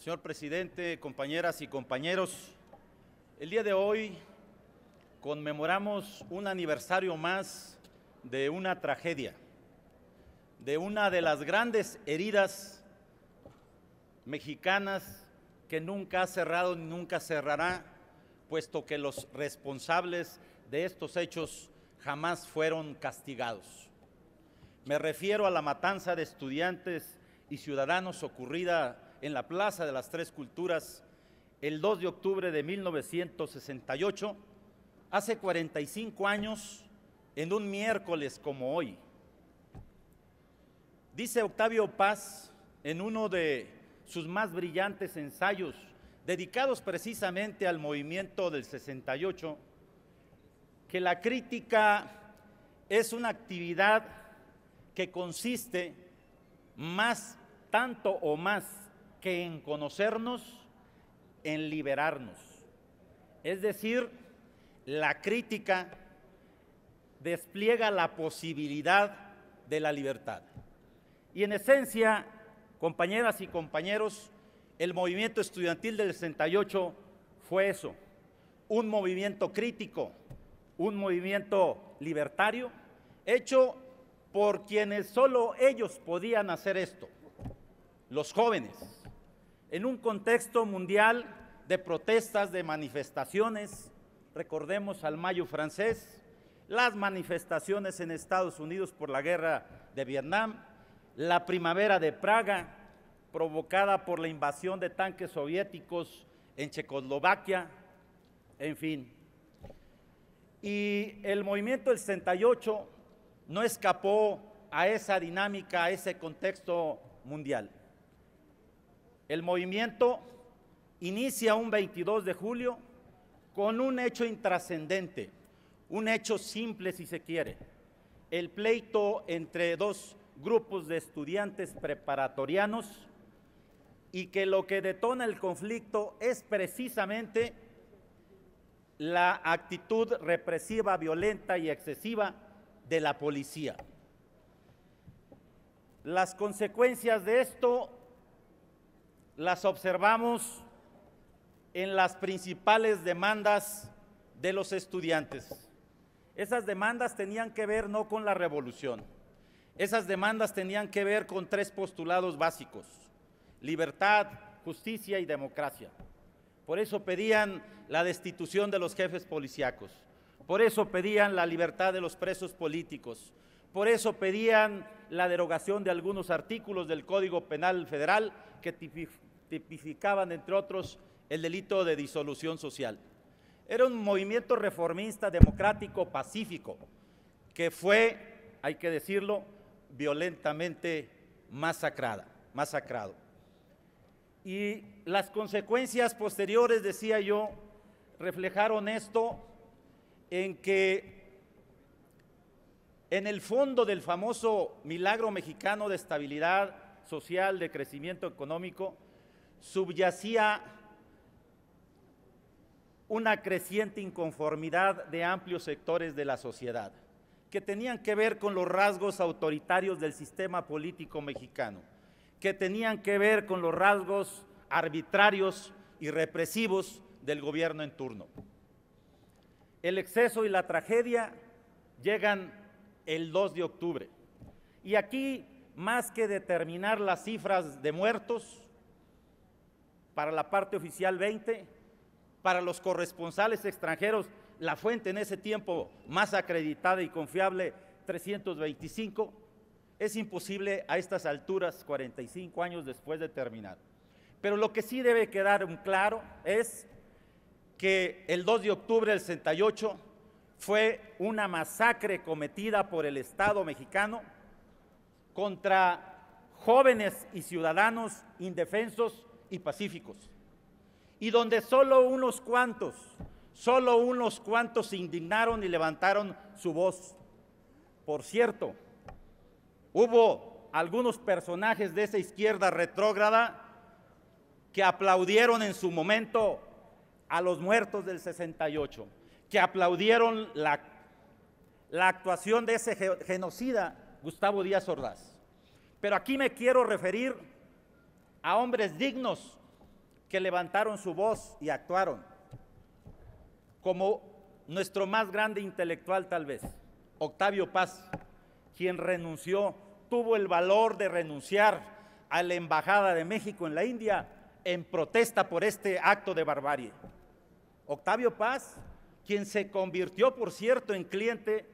señor presidente, compañeras y compañeros. El día de hoy conmemoramos un aniversario más de una tragedia, de una de las grandes heridas mexicanas que nunca ha cerrado ni nunca cerrará, puesto que los responsables de estos hechos jamás fueron castigados. Me refiero a la matanza de estudiantes y Ciudadanos ocurrida en la Plaza de las Tres Culturas el 2 de octubre de 1968, hace 45 años, en un miércoles como hoy. Dice Octavio Paz en uno de sus más brillantes ensayos, dedicados precisamente al movimiento del 68, que la crítica es una actividad que consiste más, tanto o más que en conocernos, en liberarnos. Es decir, la crítica despliega la posibilidad de la libertad. Y en esencia, compañeras y compañeros, el movimiento estudiantil del 68 fue eso, un movimiento crítico, un movimiento libertario, hecho por quienes solo ellos podían hacer esto, los jóvenes, en un contexto mundial de protestas, de manifestaciones, recordemos al Mayo francés, las manifestaciones en Estados Unidos por la guerra de Vietnam, la primavera de Praga, provocada por la invasión de tanques soviéticos en Checoslovaquia, en fin. Y el movimiento del 68 no escapó a esa dinámica, a ese contexto mundial. El movimiento inicia un 22 de julio con un hecho intrascendente, un hecho simple si se quiere, el pleito entre dos grupos de estudiantes preparatorianos y que lo que detona el conflicto es precisamente la actitud represiva, violenta y excesiva de la policía. Las consecuencias de esto las observamos en las principales demandas de los estudiantes. Esas demandas tenían que ver no con la revolución, esas demandas tenían que ver con tres postulados básicos, libertad, justicia y democracia. Por eso pedían la destitución de los jefes policíacos. Por eso pedían la libertad de los presos políticos. Por eso pedían la derogación de algunos artículos del Código Penal Federal que tipificaban, entre otros, el delito de disolución social. Era un movimiento reformista, democrático, pacífico, que fue, hay que decirlo, violentamente masacrado. Y las consecuencias posteriores, decía yo, reflejaron esto en que en el fondo del famoso milagro mexicano de estabilidad social, de crecimiento económico, subyacía una creciente inconformidad de amplios sectores de la sociedad, que tenían que ver con los rasgos autoritarios del sistema político mexicano, que tenían que ver con los rasgos arbitrarios y represivos del gobierno en turno. El exceso y la tragedia llegan el 2 de octubre. Y aquí, más que determinar las cifras de muertos, para la parte oficial 20, para los corresponsales extranjeros, la fuente en ese tiempo más acreditada y confiable, 325, es imposible a estas alturas, 45 años después de terminar. Pero lo que sí debe quedar claro es que el 2 de octubre del 68 fue una masacre cometida por el Estado mexicano contra jóvenes y ciudadanos indefensos y pacíficos, y donde solo unos cuantos, solo unos cuantos se indignaron y levantaron su voz. Por cierto, hubo algunos personajes de esa izquierda retrógrada que aplaudieron en su momento a los muertos del 68, que aplaudieron la, la actuación de ese genocida Gustavo Díaz Ordaz. Pero aquí me quiero referir a hombres dignos que levantaron su voz y actuaron, como nuestro más grande intelectual tal vez, Octavio Paz, quien renunció, tuvo el valor de renunciar a la Embajada de México en la India en protesta por este acto de barbarie. Octavio Paz, quien se convirtió, por cierto, en cliente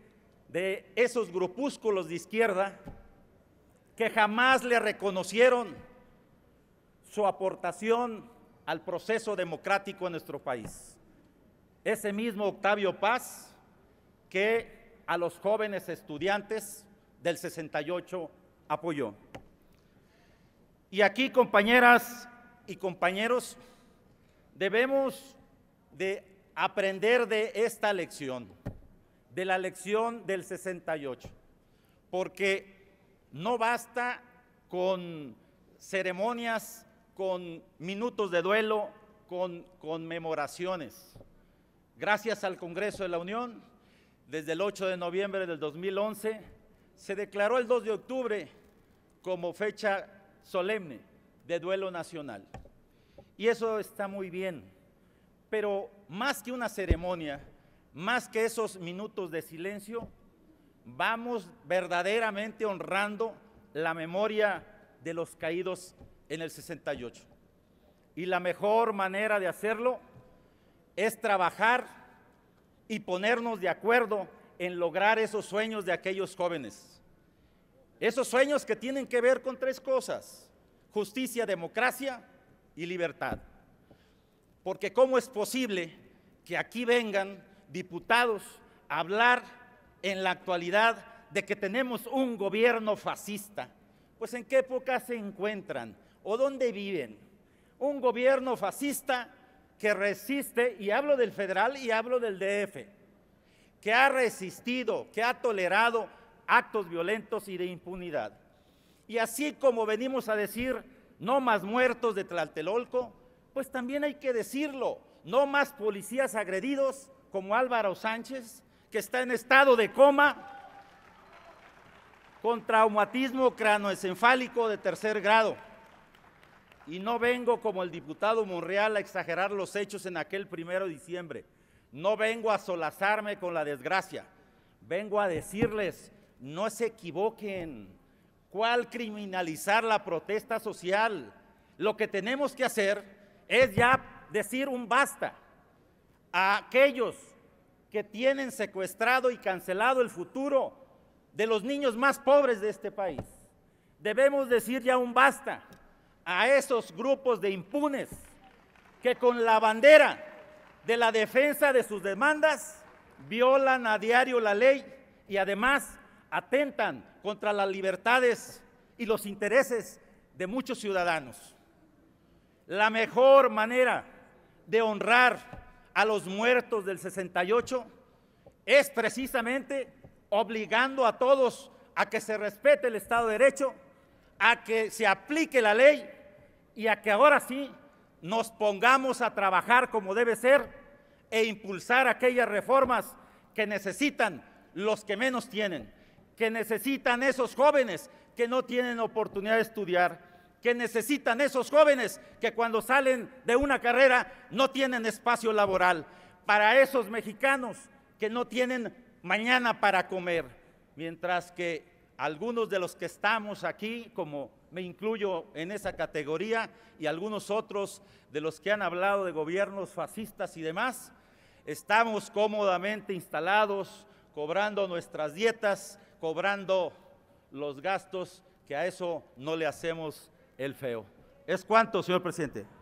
de esos grupúsculos de izquierda que jamás le reconocieron su aportación al proceso democrático en nuestro país. Ese mismo Octavio Paz que a los jóvenes estudiantes del 68 apoyó. Y aquí, compañeras y compañeros, debemos de aprender de esta lección, de la lección del 68, porque no basta con ceremonias, con minutos de duelo, con conmemoraciones. Gracias al Congreso de la Unión, desde el 8 de noviembre del 2011, se declaró el 2 de octubre como fecha solemne de duelo nacional. Y eso está muy bien pero más que una ceremonia, más que esos minutos de silencio, vamos verdaderamente honrando la memoria de los caídos en el 68. Y la mejor manera de hacerlo es trabajar y ponernos de acuerdo en lograr esos sueños de aquellos jóvenes. Esos sueños que tienen que ver con tres cosas, justicia, democracia y libertad. Porque ¿cómo es posible que aquí vengan diputados a hablar en la actualidad de que tenemos un gobierno fascista? Pues en qué época se encuentran o dónde viven. Un gobierno fascista que resiste, y hablo del federal y hablo del DF, que ha resistido, que ha tolerado actos violentos y de impunidad. Y así como venimos a decir no más muertos de Tlaltelolco, pues también hay que decirlo, no más policías agredidos como Álvaro Sánchez, que está en estado de coma con traumatismo cranoencefálico de tercer grado. Y no vengo como el diputado Monreal a exagerar los hechos en aquel primero de diciembre. No vengo a solazarme con la desgracia. Vengo a decirles, no se equivoquen. ¿Cuál criminalizar la protesta social? Lo que tenemos que hacer es ya decir un basta a aquellos que tienen secuestrado y cancelado el futuro de los niños más pobres de este país. Debemos decir ya un basta a esos grupos de impunes que con la bandera de la defensa de sus demandas violan a diario la ley y además atentan contra las libertades y los intereses de muchos ciudadanos. La mejor manera de honrar a los muertos del 68 es precisamente obligando a todos a que se respete el Estado de Derecho, a que se aplique la ley y a que ahora sí nos pongamos a trabajar como debe ser e impulsar aquellas reformas que necesitan los que menos tienen, que necesitan esos jóvenes que no tienen oportunidad de estudiar que necesitan esos jóvenes que cuando salen de una carrera no tienen espacio laboral, para esos mexicanos que no tienen mañana para comer, mientras que algunos de los que estamos aquí, como me incluyo en esa categoría, y algunos otros de los que han hablado de gobiernos fascistas y demás, estamos cómodamente instalados, cobrando nuestras dietas, cobrando los gastos que a eso no le hacemos el feo. ¿Es cuánto, señor presidente?